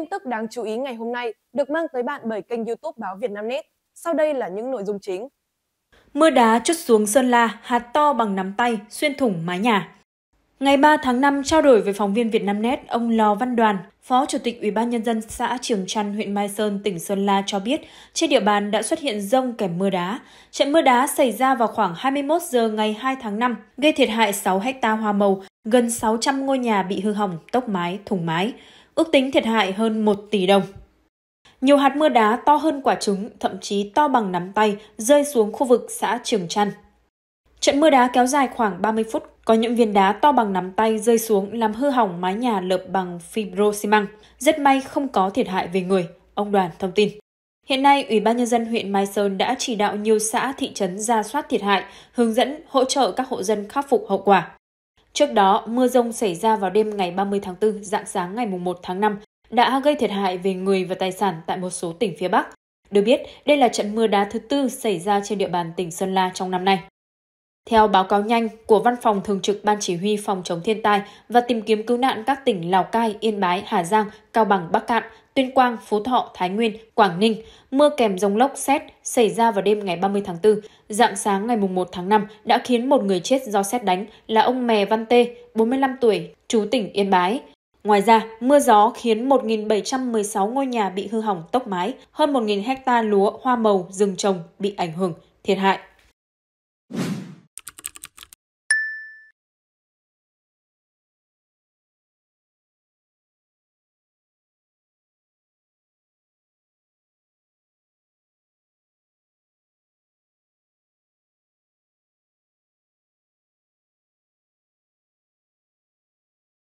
tin tức đáng chú ý ngày hôm nay được mang tới bạn bởi kênh YouTube báo Vietnamnet. Sau đây là những nội dung chính. Mưa đá chút xuống Sơn La, hạt to bằng nắm tay, xuyên thủng mái nhà. Ngày 3 tháng 5, trao đổi với phóng viên Vietnamnet, ông Lò Văn Đoàn, Phó Chủ tịch Ủy ban Nhân dân xã Trường Trăn, huyện Mai Sơn, tỉnh Sơn La cho biết, trên địa bàn đã xuất hiện rông kèm mưa đá. Trận mưa đá xảy ra vào khoảng 21 giờ ngày 2 tháng 5, gây thiệt hại 6 hecta hoa màu, gần 600 ngôi nhà bị hư hỏng, tốc mái, thủng mái ước tính thiệt hại hơn 1 tỷ đồng. Nhiều hạt mưa đá to hơn quả trứng, thậm chí to bằng nắm tay, rơi xuống khu vực xã Trường Trăn. Trận mưa đá kéo dài khoảng 30 phút, có những viên đá to bằng nắm tay rơi xuống làm hư hỏng mái nhà lợp bằng fibro xi măng. Rất may không có thiệt hại về người, ông Đoàn thông tin. Hiện nay, Ủy ban Nhân dân huyện Mai Sơn đã chỉ đạo nhiều xã, thị trấn ra soát thiệt hại, hướng dẫn, hỗ trợ các hộ dân khắc phục hậu quả. Trước đó, mưa rông xảy ra vào đêm ngày 30 tháng 4, dạng sáng ngày 1 tháng 5 đã gây thiệt hại về người và tài sản tại một số tỉnh phía Bắc. Được biết, đây là trận mưa đá thứ tư xảy ra trên địa bàn tỉnh Sơn La trong năm nay. Theo báo cáo nhanh của Văn phòng Thường trực Ban Chỉ huy Phòng chống thiên tai và tìm kiếm cứu nạn các tỉnh Lào Cai, Yên Bái, Hà Giang, Cao Bằng, Bắc Cạn, Tuyên Quang, Phú Thọ, Thái Nguyên, Quảng Ninh, mưa kèm rông lốc xét xảy ra vào đêm ngày 30 tháng 4, dạng sáng ngày 1 tháng 5 đã khiến một người chết do xét đánh là ông Mè Văn Tê, 45 tuổi, chú tỉnh Yên Bái. Ngoài ra, mưa gió khiến 1.716 ngôi nhà bị hư hỏng tốc mái, hơn 1.000 hecta lúa, hoa màu, rừng trồng bị ảnh hưởng, thiệt hại.